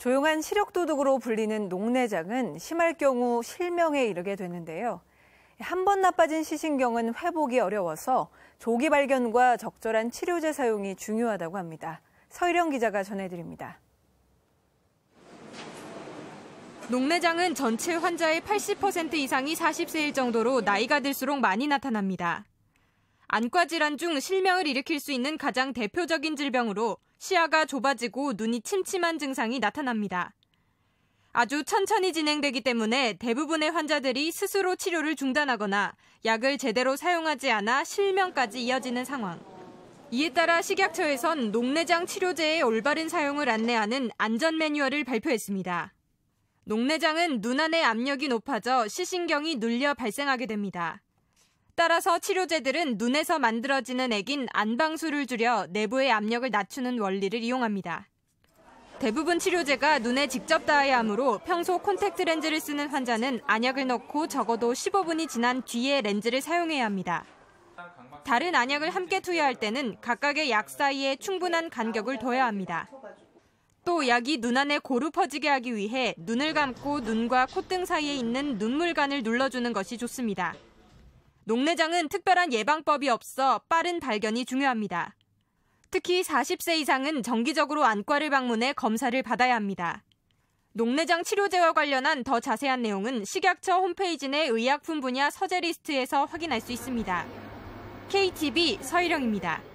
조용한 시력도둑으로 불리는 녹내장은 심할 경우 실명에 이르게 되는데요. 한 번 나빠진 시신경은 회복이 어려워서 조기 발견과 적절한 치료제 사용이 중요하다고 합니다. 서일영 기자가 전해드립니다. 녹내장은 전체 환자의 80% 이상이 40세일 정도로 나이가 들수록 많이 나타납니다. 안과 질환 중 실명을 일으킬 수 있는 가장 대표적인 질병으로 시야가 좁아지고 눈이 침침한 증상이 나타납니다. 아주 천천히 진행되기 때문에 대부분의 환자들이 스스로 치료를 중단하거나 약을 제대로 사용하지 않아 실명까지 이어지는 상황. 이에 따라 식약처에선 녹내장 치료제의 올바른 사용을 안내하는 안전 매뉴얼을 발표했습니다. 녹내장은 눈안에 압력이 높아져 시신경이 눌려 발생하게 됩니다. 따라서 치료제들은 눈에서 만들어지는 액인 안방수를 줄여 내부의 압력을 낮추는 원리를 이용합니다. 대부분 치료제가 눈에 직접 닿아야 하므로 평소 콘택트 렌즈를 쓰는 환자는 안약을 넣고 적어도 15분이 지난 뒤에 렌즈를 사용해야 합니다. 다른 안약을 함께 투여할 때는 각각의 약 사이에 충분한 간격을 둬야 합니다. 또 약이 눈 안에 고루 퍼지게 하기 위해 눈을 감고 눈과 콧등 사이에 있는 눈물관을 눌러주는 것이 좋습니다. 농내장은 특별한 예방법이 없어 빠른 발견이 중요합니다. 특히 40세 이상은 정기적으로 안과를 방문해 검사를 받아야 합니다. 농내장 치료제와 관련한 더 자세한 내용은 식약처 홈페이지 내 의약품 분야 서재 리스트에서 확인할 수 있습니다. KTV 서희령입니다.